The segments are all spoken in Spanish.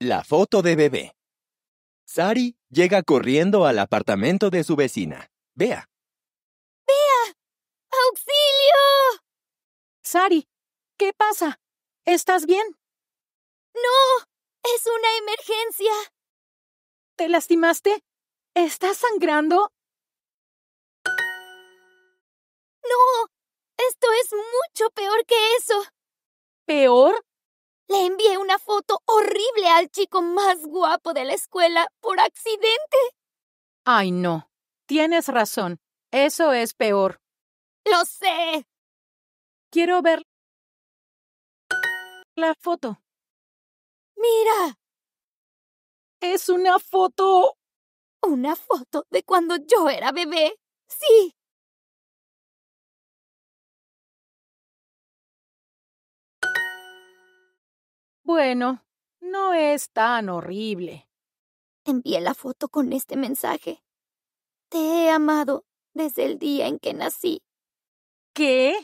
La foto de bebé. Sari llega corriendo al apartamento de su vecina, Vea. Vea. ¡Auxilio! Sari, ¿qué pasa? ¿Estás bien? ¡No! ¡Es una emergencia! ¿Te lastimaste? ¿Estás sangrando? ¡No! Esto es mucho peor que eso. ¿Peor? Le envié una foto al chico más guapo de la escuela por accidente. Ay, no. Tienes razón. Eso es peor. Lo sé. Quiero ver la foto. Mira. Es una foto. Una foto de cuando yo era bebé. Sí. Bueno, no es tan horrible. Envié la foto con este mensaje. Te he amado desde el día en que nací. ¿Qué?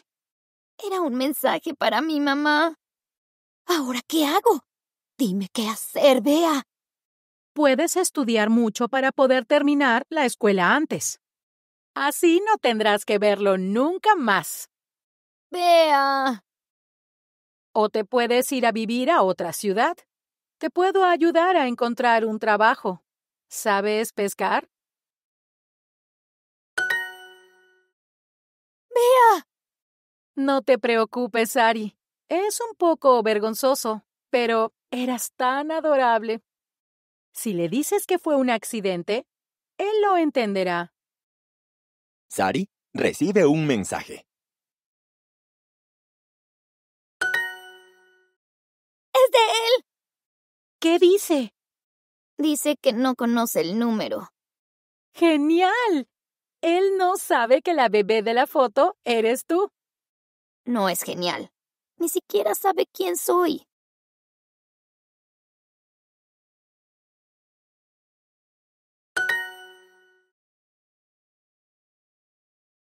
Era un mensaje para mi mamá. ¿Ahora qué hago? Dime qué hacer, Bea. Puedes estudiar mucho para poder terminar la escuela antes. Así no tendrás que verlo nunca más. Bea. O te puedes ir a vivir a otra ciudad. Te puedo ayudar a encontrar un trabajo. ¿Sabes pescar? ¡Vea! No te preocupes, Sari. Es un poco vergonzoso, pero eras tan adorable. Si le dices que fue un accidente, él lo entenderá. Sari recibe un mensaje. ¡Es de él! ¿Qué dice? Dice que no conoce el número. ¡Genial! Él no sabe que la bebé de la foto eres tú. No es genial. Ni siquiera sabe quién soy.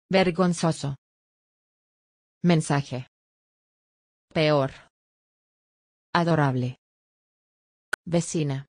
Vergonzoso. Mensaje. Peor. Adorable. Vecina.